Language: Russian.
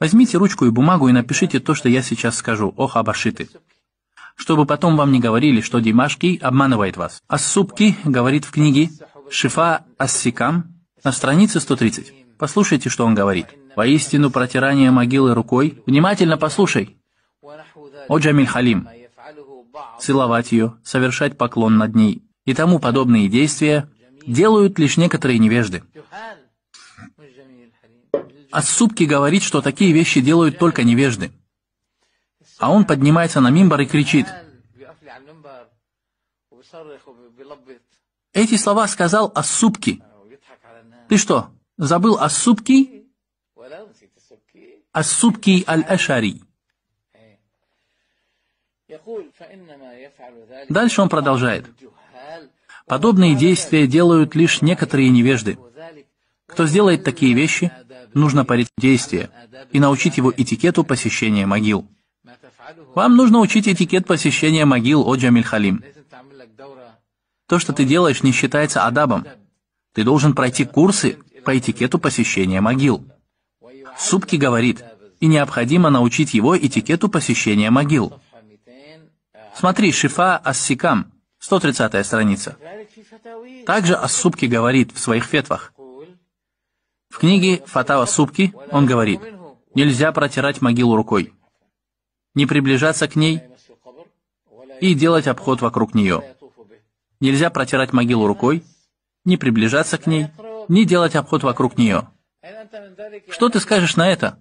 Возьмите ручку и бумагу и напишите то, что я сейчас скажу, о хабашиты. Чтобы потом вам не говорили, что Димашки обманывает вас. Ассубки говорит в книге Шифа Ассикам на странице 130. Послушайте, что он говорит. Воистину протирание могилы рукой. Внимательно послушай. О Джамиль Халим. Целовать ее, совершать поклон над ней и тому подобные действия делают лишь некоторые невежды. Ассубки говорит, что такие вещи делают только невежды. А он поднимается на мимбар и кричит. Эти слова сказал Ассубки. Ты что, забыл Ассубки? Ассубки Аль-Ашари. Дальше он продолжает. Подобные действия делают лишь некоторые невежды. Кто сделает такие вещи, нужно парить действие и научить его этикету посещения могил. Вам нужно учить этикет посещения могил, о Джамиль Халим. То, что ты делаешь, не считается адабом. Ты должен пройти курсы по этикету посещения могил. Субки говорит, и необходимо научить его этикету посещения могил. Смотри, Шифа Ассикам, 130 страница. Также Ассубки говорит в своих фетвах, в книге Фатава Субки он говорит, нельзя протирать могилу рукой, не приближаться к ней и делать обход вокруг нее. Нельзя протирать могилу рукой, не приближаться к ней, не делать обход вокруг нее. Что ты скажешь на это?